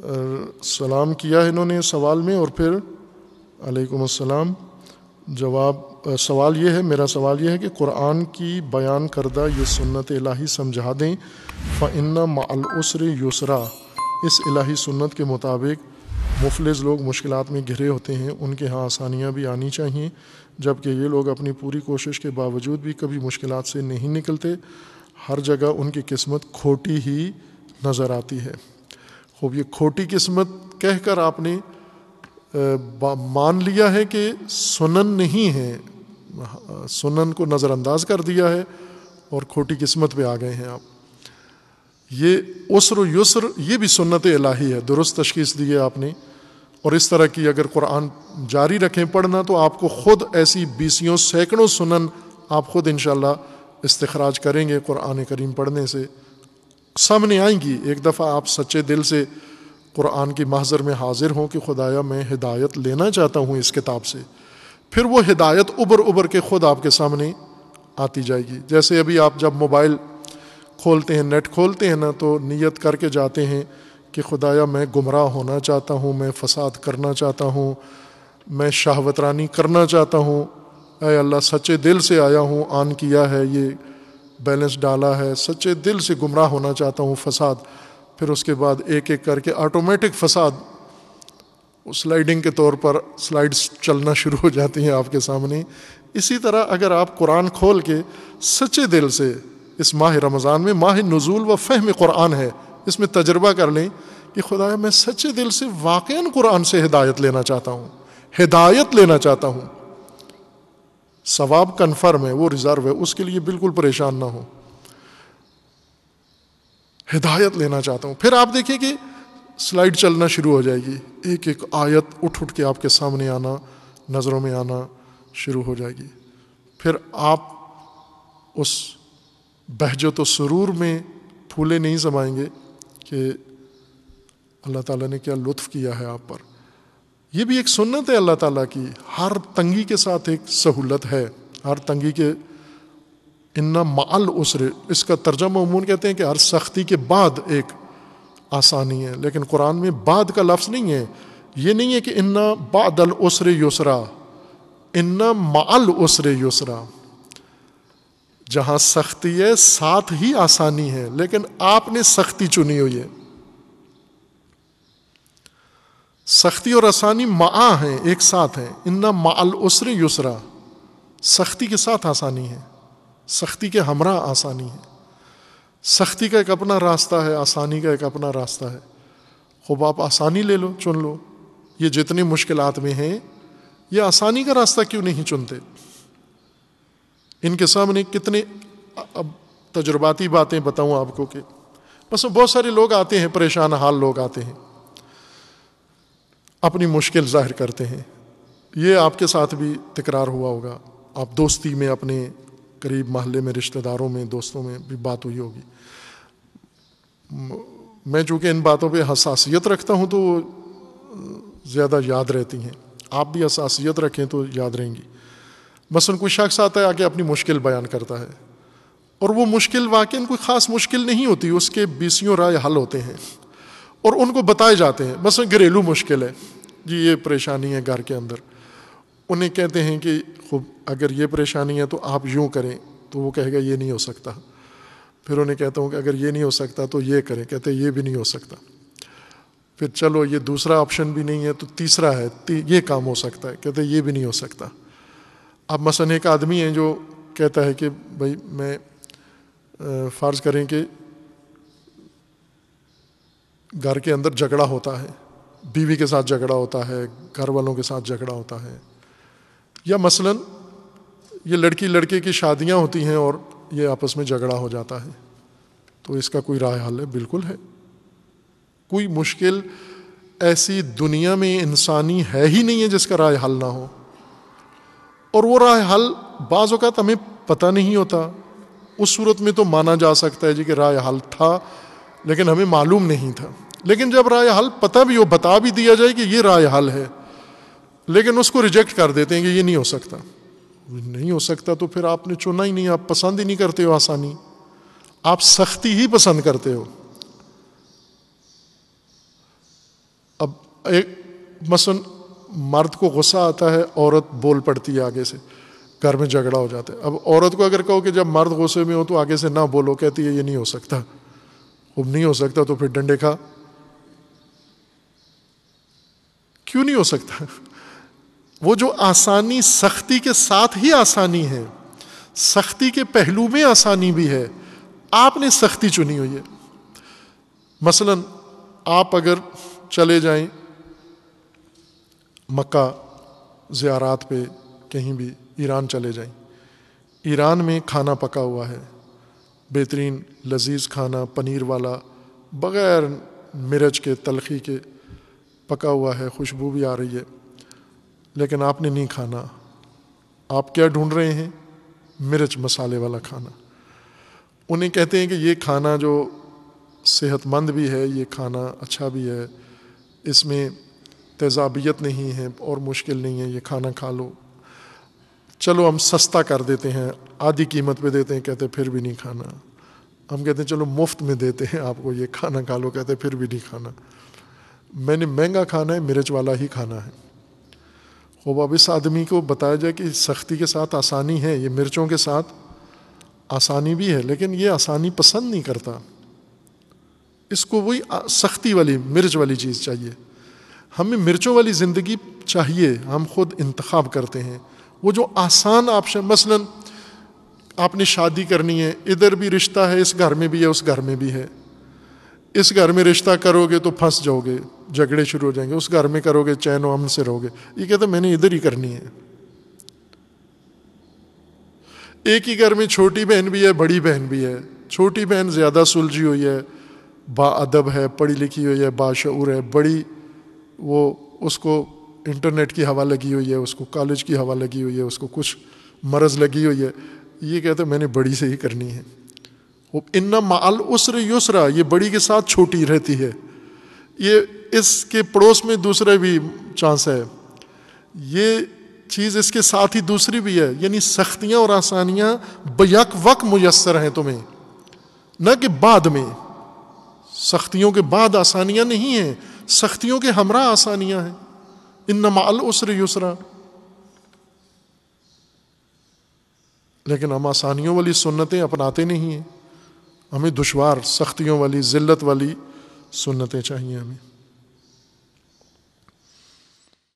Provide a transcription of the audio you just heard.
सलाम किया इन्होंने सवाल में और फिर अलैकुम अस्सलाम जवाब सवाल ये है मेरा सवाल ये है कि कुरान की बयान करदा ये सुन्नत इलाही समझा दें फ़न्ना मालसर युसरा इस इलाही सुन्नत के मुताबिक मुफलिस लोग मुश्किल में घिरे होते हैं उनके यहाँ आसानियाँ भी आनी चाहिए जबकि ये लोग अपनी पूरी कोशिश के बावजूद भी कभी मुश्किल से नहीं निकलते हर जगह उनकी किस्मत खोटी ही नज़र आती है खूब ये खोटी किस्मत कह कर आपने मान लिया है कि सुनन नहीं है सुनन को नज़रअंदाज कर दिया है और खोटी किस्मत पे आ गए हैं आप ये उसर युसर ये भी सुन्नत इलाही है दुरुस्त तशखीस दी है आपने और इस तरह की अगर कुरान जारी रखें पढ़ना तो आपको ख़ुद ऐसी बीसियों सैकड़ों सुनन आप ख़ुद इन इस्तखराज करेंगे कुरान करीम पढ़ने से सामने आएंगी एक दफ़ा आप सच्चे दिल से कुरान की महजर में हाजिर हों कि खुदाया मैं हिदायत लेना चाहता हूँ इस किताब से फिर वो हिदायत उबर उबर के ख़ुद आपके सामने आती जाएगी जैसे अभी आप जब मोबाइल खोलते हैं नेट खोलते हैं ना तो नियत करके जाते हैं कि खुदाया मैं गुमराह होना चाहता हूँ मैं फसाद करना चाहता हूँ मैं शाहवतरानी करना चाहता हूँ अय अल्लाह सच्चे दिल से आया हूँ आन किया है ये बैलेंस डाला है सच्चे दिल से गुमराह होना चाहता हूँ फसाद फिर उसके बाद एक एक करके ऑटोमेटिक फसाद स्लाइडिंग के तौर पर स्लाइड्स चलना शुरू हो जाती हैं आपके सामने इसी तरह अगर आप कुरान खोल के सच्चे दिल से इस माह रमज़ान में माह नज़ूल व फ़हम कुरान है इसमें तजर्बा कर लें कि खुदा मैं सच्चे दिल से वाक़ कुरान से हिदायत लेना चाहता हूँ हिदायत लेना चाहता हूँ सवाब कन्फर्म है वो रिज़र्व है उसके लिए बिल्कुल परेशान ना हो हिदायत लेना चाहता हूँ फिर आप देखिए कि स्लाइड चलना शुरू हो जाएगी एक एक आयत उठ उठ के आपके सामने आना नज़रों में आना शुरू हो जाएगी फिर आप उस बहजो तो सुरूर में फूले नहीं समाएंगे कि अल्लाह ताला ने क्या लुत्फ़ किया है आप पर ये भी एक सुन्नत है अल्लाह ताला की हर तंगी के साथ एक सहूलत है हर तंगी के इन्ना माल उसर इसका तर्जा अमून कहते हैं कि हर सख्ती के बाद एक आसानी है लेकिन कुरान में बाद का लफ्ज़ नहीं है ये नहीं है कि इन्ना बादल उसर योसरा इन्ना माल उसर योसरा जहाँ सख्ती है साथ ही आसानी है लेकिन आपने सख्ती चुनी हुई है सख्ती और आसानी माँ हैं एक साथ हैं इन माल उसर युसरा सख्ती के साथ आसानी है सख्ती के हमरा आसानी है सख्ती का एक अपना रास्ता है आसानी का एक अपना रास्ता है खूब आप आसानी ले लो चुन लो ये जितनी मुश्किल में हैं ये आसानी का रास्ता क्यों नहीं चुनते इनके सामने कितने अब तजुर्बाती बातें बताऊँ आपको कि बस बहुत सारे लोग आते हैं परेशान हाल लोग आते हैं अपनी मुश्किल जाहिर करते हैं ये आपके साथ भी तकरार हुआ होगा आप दोस्ती में अपने करीब महल्ले में रिश्तेदारों में दोस्तों में भी बात हुई होगी मैं चूँकि इन बातों पर हसासीत रखता हूँ तो ज़्यादा याद रहती हैं आप भी हसासीत रखें तो याद रहेंगी मसलन कोई शख्स आता है आके अपनी मुश्किल बयान करता है और वो मुश्किल वाकई कोई ख़ास मुश्किल नहीं होती उसके बीसियों राय हल होते हैं और उनको बताए जाते हैं बस घरेलू मुश्किल है जी ये परेशानी है घर के अंदर उन्हें कहते हैं कि खूब अगर ये परेशानी है तो आप यूँ करें तो वो कहेगा ये नहीं हो सकता फिर उन्हें कहता हूँ कि अगर ये नहीं हो सकता तो ये करें कहते ये भी नहीं हो सकता फिर चलो ये दूसरा ऑप्शन भी नहीं है तो तीसरा है ती, ये काम हो सकता है कहते ये भी नहीं हो सकता अब मसन एक आदमी है जो कहता है कि भाई मैं फ़र्ज़ करें कि घर के अंदर झगड़ा होता है बीवी के साथ झगड़ा होता है घर वालों के साथ झगड़ा होता है या मसलन ये लड़की लड़के की शादियां होती हैं और ये आपस में झगड़ा हो जाता है तो इसका कोई राय हल है बिल्कुल है कोई मुश्किल ऐसी दुनिया में इंसानी है ही नहीं है जिसका राय हल ना हो और वो राय हल बाज़ अवत हमें पता नहीं होता उस सूरत में तो माना जा सकता है जी कि राय हल था लेकिन हमें मालूम नहीं था लेकिन जब राय हल पता भी हो बता भी दिया जाए कि ये राय हल है लेकिन उसको रिजेक्ट कर देते हैं कि ये नहीं हो सकता नहीं हो सकता तो फिर आपने चुना ही नहीं आप पसंद ही नहीं करते हो आसानी आप सख्ती ही पसंद करते हो अब एक मसन मर्द को गुस्सा आता है औरत बोल पड़ती है आगे से घर में झगड़ा हो जाता है अब औरत को अगर कहो कि जब मर्द गुस्से में हो तो आगे से ना बोलो कहती है ये नहीं हो सकता अब नहीं हो सकता तो फिर डंडे खा क्यों नहीं हो सकता वो जो आसानी सख्ती के साथ ही आसानी है सख्ती के पहलू में आसानी भी है आपने सख्ती चुनी हुई है मसलन आप अगर चले जाएं मक्का जियारात पे कहीं भी ईरान चले जाएं ईरान में खाना पका हुआ है बेहतरीन लजीज खाना पनीर वाला बग़ैर मिर्च के तलखी के पका हुआ है खुशबू भी आ रही है लेकिन आपने नहीं खाना आप क्या ढूंढ रहे हैं मिर्च मसाले वाला खाना उन्हें कहते हैं कि ये खाना जो सेहतमंद भी है ये खाना अच्छा भी है इसमें तेजाबियत नहीं है और मुश्किल नहीं है ये खाना खा लो चलो हम सस्ता कर देते हैं आधी कीमत पे देते हैं कहते हैं फिर भी नहीं खाना हम कहते हैं चलो मुफ्त में देते हैं आपको ये खाना खा लो कहते फिर भी नहीं खाना मैंने महंगा खाना है मिर्च वाला ही खाना है खूब अब इस आदमी को बताया जाए कि सख्ती के साथ आसानी है ये मिर्चों के साथ आसानी भी है लेकिन ये आसानी पसंद नहीं करता इसको वही सख्ती वाली मिर्च वाली चीज़ चाहिए हमें मिर्चों वाली ज़िंदगी चाहिए हम खुद इंतखब करते हैं वो जो आसान ऑप्शन मसलन आपने शादी करनी है इधर भी रिश्ता है इस घर में भी है उस घर में भी है इस घर में रिश्ता करोगे तो फंस जाओगे झगड़े शुरू हो जाएंगे उस घर में करोगे चैन अमन से रहोगे ये कहते मैंने इधर ही करनी है एक ही घर में छोटी बहन भी है बड़ी बहन भी है छोटी बहन ज़्यादा सुलझी हुई है बा अदब है पढ़ी लिखी हुई है बाशूर है बड़ी वो उसको इंटरनेट की हवा लगी हुई है उसको कॉलेज की हवा लगी हुई है उसको कुछ मरज लगी हुई है ये कहते मैंने बड़ी से ही करनी है वो इन्ना माल उसर युसरा ये बड़ी के साथ छोटी रहती है ये इसके पड़ोस में दूसरा भी चांस है ये चीज़ इसके साथ ही दूसरी भी है यानी सख्तियाँ और आसानियाँ बयक वक मुयसर हैं तुम्हें न कि बाद में सख्तियों के बाद आसानियाँ नहीं हैं सख्तियों के हमरा आसानियाँ हैं इन माल उसर युसरा लेकिन हम आसानियों वाली सुन्नतें अपनाते नहीं हैं हमें दुशवार सख्तियों वाली ज़िल्लत वाली सुन्नतें चाहिए हमें